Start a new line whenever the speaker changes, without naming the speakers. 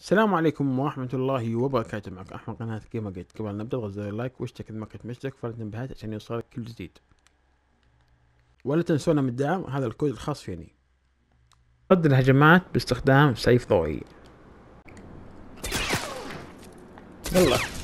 السلام عليكم ورحمة الله
وبركاته معكم أحمد قناة كيما قلت قبل نبدأ ضغط زر اللايك واشترك إذا ما كنت مشترك وفعل التنبيهات عشان يوصلك كل جديد ولا تنسونا من الدعم هذا الكود الخاص فيني
رد الهجمات باستخدام سيف ضوئي يلا